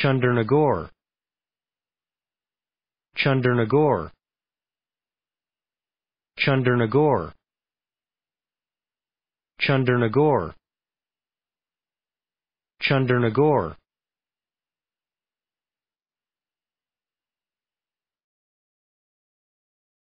Chandernagore Chandernagore Chandernagore Chandernagore Chandernagore